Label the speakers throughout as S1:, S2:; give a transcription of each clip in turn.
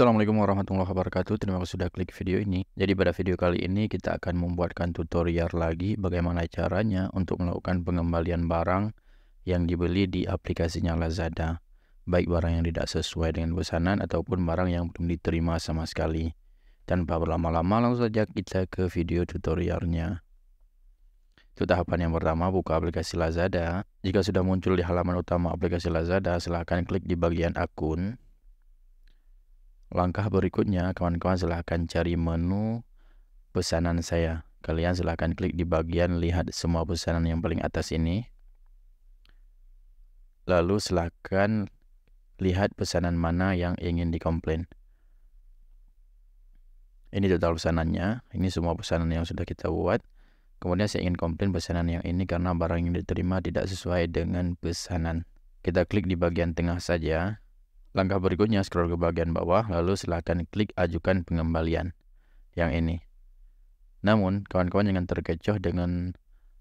S1: Assalamualaikum warahmatullahi wabarakatuh Terima kasih sudah klik video ini Jadi pada video kali ini kita akan membuatkan tutorial lagi Bagaimana caranya untuk melakukan pengembalian barang Yang dibeli di aplikasinya Lazada Baik barang yang tidak sesuai dengan pesanan Ataupun barang yang belum diterima sama sekali Tanpa berlama-lama langsung saja kita ke video tutorialnya Untuk tahapan yang pertama buka aplikasi Lazada Jika sudah muncul di halaman utama aplikasi Lazada Silahkan klik di bagian akun Langkah berikutnya, kawan-kawan silahkan cari menu pesanan saya. Kalian silahkan klik di bagian lihat semua pesanan yang paling atas ini. Lalu silahkan lihat pesanan mana yang ingin dikomplain. Ini total pesanannya. Ini semua pesanan yang sudah kita buat. Kemudian saya ingin komplain pesanan yang ini karena barang yang diterima tidak sesuai dengan pesanan. Kita klik di bagian tengah saja. Langkah berikutnya scroll ke bagian bawah lalu silahkan klik ajukan pengembalian yang ini. Namun kawan-kawan jangan terkecoh dengan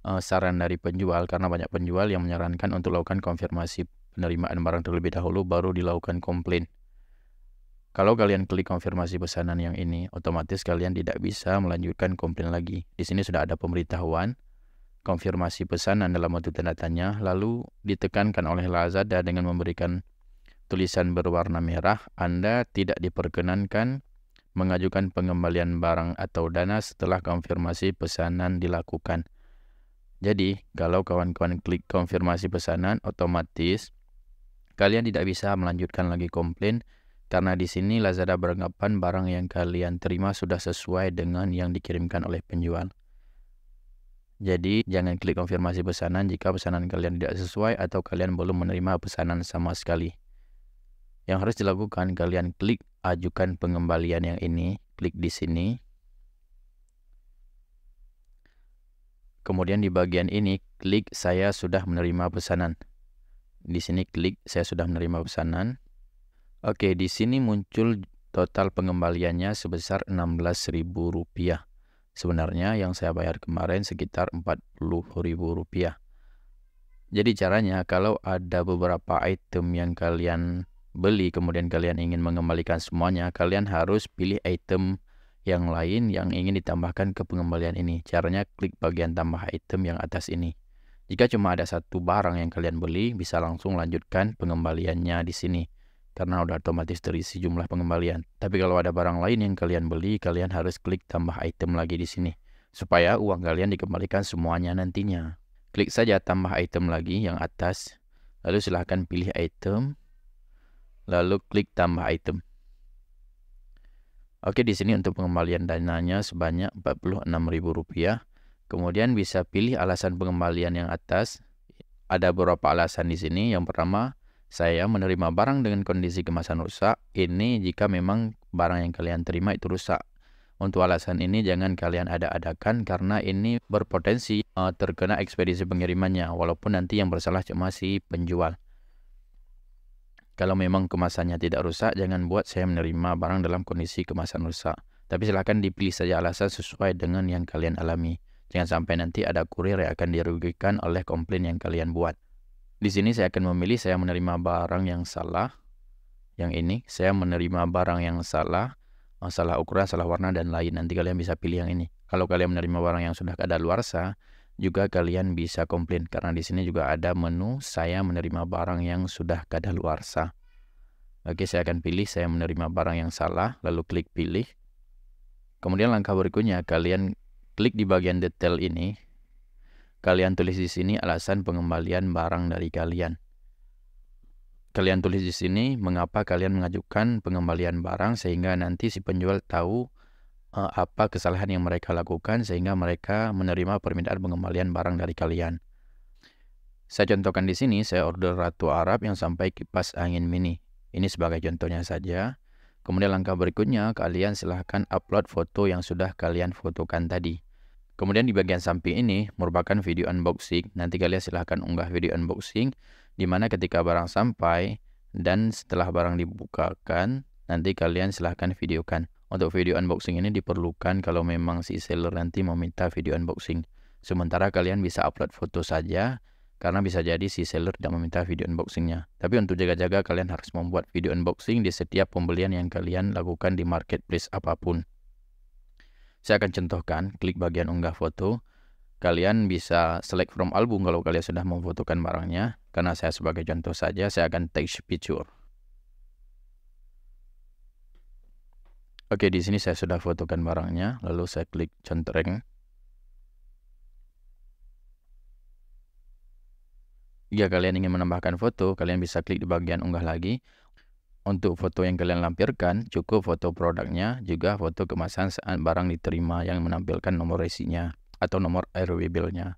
S1: uh, saran dari penjual karena banyak penjual yang menyarankan untuk lakukan konfirmasi penerimaan barang terlebih dahulu baru dilakukan komplain. Kalau kalian klik konfirmasi pesanan yang ini, otomatis kalian tidak bisa melanjutkan komplain lagi. Di sini sudah ada pemberitahuan konfirmasi pesanan dalam waktu tanda tanya, lalu ditekankan oleh Lazada dengan memberikan tulisan berwarna merah, Anda tidak diperkenankan mengajukan pengembalian barang atau dana setelah konfirmasi pesanan dilakukan. Jadi, kalau kawan-kawan klik konfirmasi pesanan, otomatis kalian tidak bisa melanjutkan lagi komplain karena di sini Lazada beranggapan barang yang kalian terima sudah sesuai dengan yang dikirimkan oleh penjual. Jadi, jangan klik konfirmasi pesanan jika pesanan kalian tidak sesuai atau kalian belum menerima pesanan sama sekali. Yang harus dilakukan kalian klik ajukan pengembalian yang ini, klik di sini. Kemudian di bagian ini klik saya sudah menerima pesanan. Di sini klik saya sudah menerima pesanan. Oke, di sini muncul total pengembaliannya sebesar Rp16.000. Sebenarnya yang saya bayar kemarin sekitar Rp40.000. Jadi caranya kalau ada beberapa item yang kalian beli, kemudian kalian ingin mengembalikan semuanya, kalian harus pilih item yang lain yang ingin ditambahkan ke pengembalian ini. Caranya klik bagian tambah item yang atas ini. Jika cuma ada satu barang yang kalian beli, bisa langsung lanjutkan pengembaliannya di sini. Karena udah otomatis terisi jumlah pengembalian. Tapi kalau ada barang lain yang kalian beli, kalian harus klik tambah item lagi di sini. Supaya uang kalian dikembalikan semuanya nantinya. Klik saja tambah item lagi yang atas. Lalu silahkan pilih item lalu klik tambah item. Oke, di sini untuk pengembalian dananya sebanyak Rp46.000. Kemudian bisa pilih alasan pengembalian yang atas. Ada beberapa alasan di sini. Yang pertama, saya menerima barang dengan kondisi kemasan rusak. Ini jika memang barang yang kalian terima itu rusak. Untuk alasan ini jangan kalian ada-adakan karena ini berpotensi eh, terkena ekspedisi pengirimannya walaupun nanti yang bersalah cuma si penjual. Kalau memang kemasannya tidak rusak, jangan buat saya menerima barang dalam kondisi kemasan rusak. Tapi silahkan dipilih saja alasan sesuai dengan yang kalian alami. Jangan sampai nanti ada kurir yang akan dirugikan oleh komplain yang kalian buat. Di sini saya akan memilih saya menerima barang yang salah. Yang ini, saya menerima barang yang salah. Salah ukuran, salah warna, dan lain. Nanti kalian bisa pilih yang ini. Kalau kalian menerima barang yang sudah keadaan luar sah, juga kalian bisa komplain karena di sini juga ada menu saya menerima barang yang sudah kadaluarsa. Oke, saya akan pilih saya menerima barang yang salah, lalu klik pilih. Kemudian langkah berikutnya kalian klik di bagian detail ini. Kalian tulis di sini alasan pengembalian barang dari kalian. Kalian tulis di sini mengapa kalian mengajukan pengembalian barang sehingga nanti si penjual tahu Eh, apa kesalahan yang mereka lakukan sehingga mereka menerima permintaan pengembalian barang dari kalian. Saya contohkan di sini, saya order Ratu Arab yang sampai kipas angin mini. Ini sebagai contohnya saja. Kemudian langkah berikutnya, kalian silahkan upload foto yang sudah kalian fotokan tadi. Kemudian di bagian samping ini merupakan video unboxing. Nanti kalian silahkan unggah video unboxing, di mana ketika barang sampai dan setelah barang dibukakan, nanti kalian silahkan videokan. Untuk video unboxing ini diperlukan kalau memang si seller nanti meminta video unboxing. Sementara kalian bisa upload foto saja karena bisa jadi si seller tidak meminta video unboxingnya. Tapi untuk jaga-jaga kalian harus membuat video unboxing di setiap pembelian yang kalian lakukan di marketplace apapun. Saya akan contohkan, klik bagian unggah foto. Kalian bisa select from album kalau kalian sudah memfotokan barangnya. Karena saya sebagai contoh saja, saya akan take picture. Oke, di sini saya sudah fotokan barangnya, lalu saya klik centreng. Jika kalian ingin menambahkan foto, kalian bisa klik di bagian unggah lagi. Untuk foto yang kalian lampirkan, cukup foto produknya, juga foto kemasan saat barang diterima yang menampilkan nomor resinya atau nomor RW bill-nya.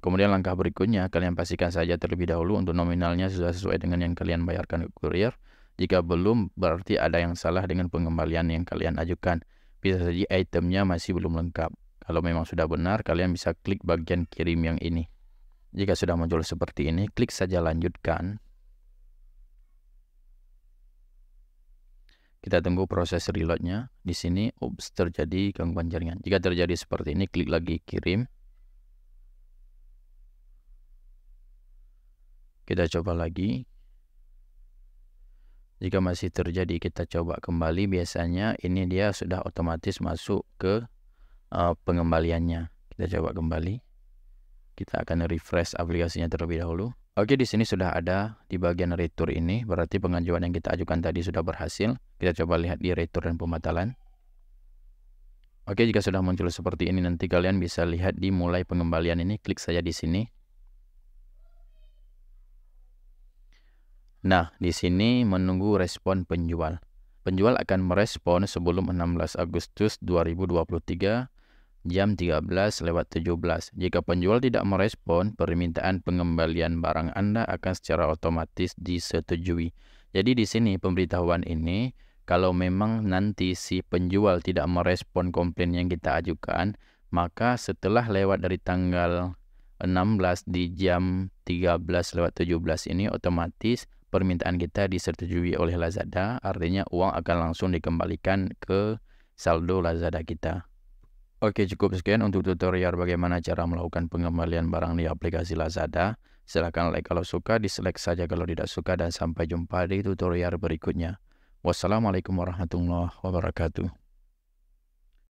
S1: Kemudian langkah berikutnya, kalian pastikan saja terlebih dahulu untuk nominalnya sudah sesuai dengan yang kalian bayarkan ke kurir. Jika belum, berarti ada yang salah dengan pengembalian yang kalian ajukan. Bisa saja itemnya masih belum lengkap. Kalau memang sudah benar, kalian bisa klik bagian kirim yang ini. Jika sudah muncul seperti ini, klik saja lanjutkan. Kita tunggu proses reloadnya. Di sini, ups, terjadi gangguan jaringan. Jika terjadi seperti ini, klik lagi kirim. Kita coba lagi, jika masih terjadi kita coba kembali biasanya ini dia sudah otomatis masuk ke uh, pengembaliannya. Kita coba kembali. Kita akan refresh aplikasinya terlebih dahulu. Oke, di sini sudah ada di bagian retur ini, berarti pengajuan yang kita ajukan tadi sudah berhasil. Kita coba lihat di retur dan pembatalan. Oke, jika sudah muncul seperti ini nanti kalian bisa lihat di mulai pengembalian ini, klik saja di sini. Nah, di sini menunggu respon penjual. Penjual akan merespon sebelum 16 Agustus 2023 jam 13 lewat 17. Jika penjual tidak merespon, permintaan pengembalian barang Anda akan secara otomatis disetujui. Jadi di sini pemberitahuan ini kalau memang nanti si penjual tidak merespon komplain yang kita ajukan, maka setelah lewat dari tanggal 16 di jam 13 lewat 17 ini otomatis permintaan kita disetujui oleh Lazada, artinya uang akan langsung dikembalikan ke saldo Lazada kita. Oke, cukup sekian untuk tutorial bagaimana cara melakukan pengembalian barang di aplikasi Lazada. Silahkan like kalau suka, dislike saja kalau tidak suka, dan sampai jumpa di tutorial berikutnya. Wassalamualaikum warahmatullahi wabarakatuh.